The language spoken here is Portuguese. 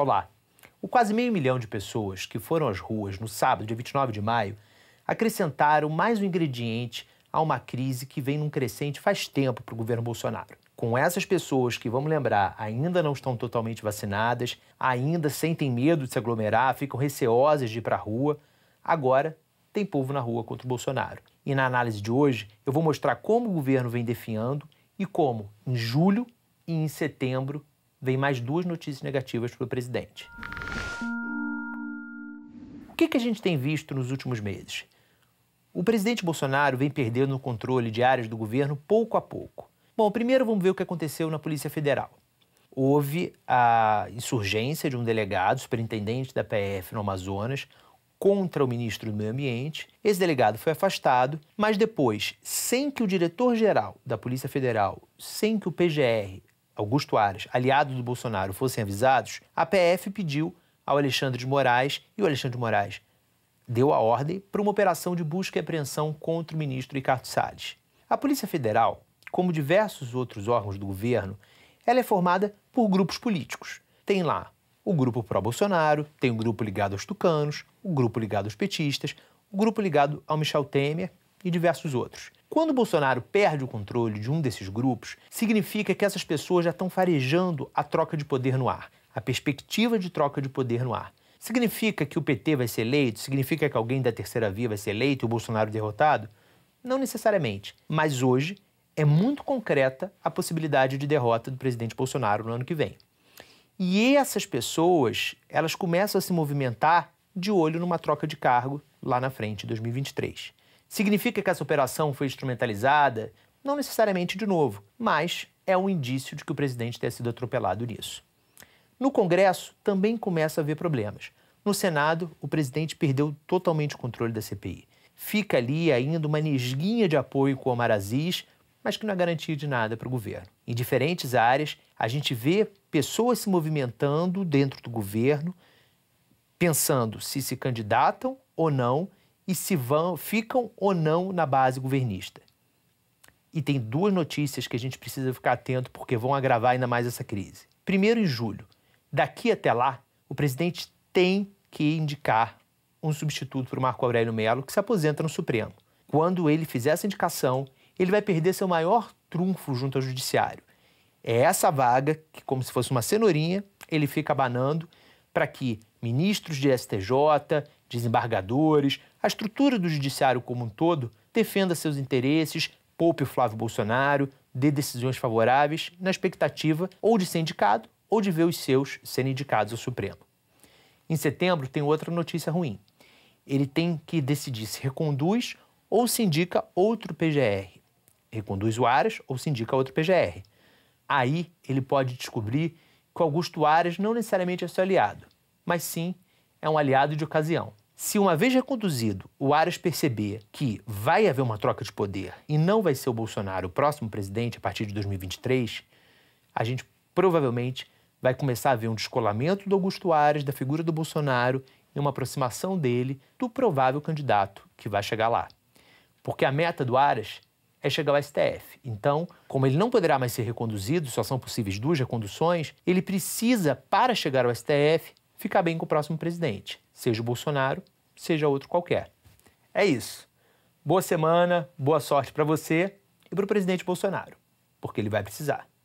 Olá. O quase meio milhão de pessoas que foram às ruas no sábado, dia 29 de maio, acrescentaram mais um ingrediente a uma crise que vem num crescente faz tempo para o governo Bolsonaro. Com essas pessoas que, vamos lembrar, ainda não estão totalmente vacinadas, ainda sentem medo de se aglomerar, ficam receosas de ir para a rua, agora tem povo na rua contra o Bolsonaro. E na análise de hoje, eu vou mostrar como o governo vem definhando e como, em julho e em setembro, vem mais duas notícias negativas para o presidente. O que, que a gente tem visto nos últimos meses? O presidente Bolsonaro vem perdendo o controle de áreas do governo pouco a pouco. Bom, primeiro vamos ver o que aconteceu na Polícia Federal. Houve a insurgência de um delegado, superintendente da PF no Amazonas, contra o ministro do Meio Ambiente. Esse delegado foi afastado, mas depois, sem que o diretor-geral da Polícia Federal, sem que o PGR Augusto Aras, aliado do Bolsonaro, fossem avisados, a PF pediu ao Alexandre de Moraes e o Alexandre de Moraes deu a ordem para uma operação de busca e apreensão contra o ministro Ricardo Salles. A Polícia Federal, como diversos outros órgãos do governo, ela é formada por grupos políticos. Tem lá o grupo pró-Bolsonaro, tem o grupo ligado aos tucanos, o grupo ligado aos petistas, o grupo ligado ao Michel Temer e diversos outros. Quando Bolsonaro perde o controle de um desses grupos, significa que essas pessoas já estão farejando a troca de poder no ar, a perspectiva de troca de poder no ar. Significa que o PT vai ser eleito? Significa que alguém da terceira via vai ser eleito e o Bolsonaro derrotado? Não necessariamente. Mas hoje é muito concreta a possibilidade de derrota do presidente Bolsonaro no ano que vem. E essas pessoas, elas começam a se movimentar de olho numa troca de cargo lá na frente, em 2023. Significa que essa operação foi instrumentalizada? Não necessariamente de novo, mas é um indício de que o presidente tenha sido atropelado nisso. No Congresso também começa a haver problemas. No Senado, o presidente perdeu totalmente o controle da CPI. Fica ali ainda uma nesguinha de apoio com o Omar Aziz, mas que não é garantia de nada para o governo. Em diferentes áreas, a gente vê pessoas se movimentando dentro do governo, pensando se se candidatam ou não e se vão, ficam ou não na base governista. E tem duas notícias que a gente precisa ficar atento porque vão agravar ainda mais essa crise. Primeiro, em julho. Daqui até lá, o presidente tem que indicar um substituto para o Marco Aurélio Melo, que se aposenta no Supremo. Quando ele fizer essa indicação, ele vai perder seu maior trunfo junto ao Judiciário. É essa vaga, que, como se fosse uma cenourinha, ele fica abanando para que ministros de STJ, desembargadores, a estrutura do judiciário como um todo defenda seus interesses, poupe o Flávio Bolsonaro, dê decisões favoráveis, na expectativa ou de ser indicado ou de ver os seus serem indicados ao Supremo. Em setembro, tem outra notícia ruim. Ele tem que decidir se reconduz ou se indica outro PGR. Reconduz o Aras ou se indica outro PGR. Aí ele pode descobrir que o Augusto Aras não necessariamente é seu aliado, mas sim é um aliado de ocasião. Se uma vez reconduzido, o Aras perceber que vai haver uma troca de poder e não vai ser o Bolsonaro o próximo presidente a partir de 2023, a gente provavelmente vai começar a ver um descolamento do Augusto Aras da figura do Bolsonaro e uma aproximação dele do provável candidato que vai chegar lá. Porque a meta do Aras é chegar ao STF. Então, como ele não poderá mais ser reconduzido, só são possíveis duas reconduções, ele precisa, para chegar ao STF, ficar bem com o próximo presidente, seja o Bolsonaro, seja outro qualquer. É isso. Boa semana, boa sorte para você e para o presidente Bolsonaro, porque ele vai precisar.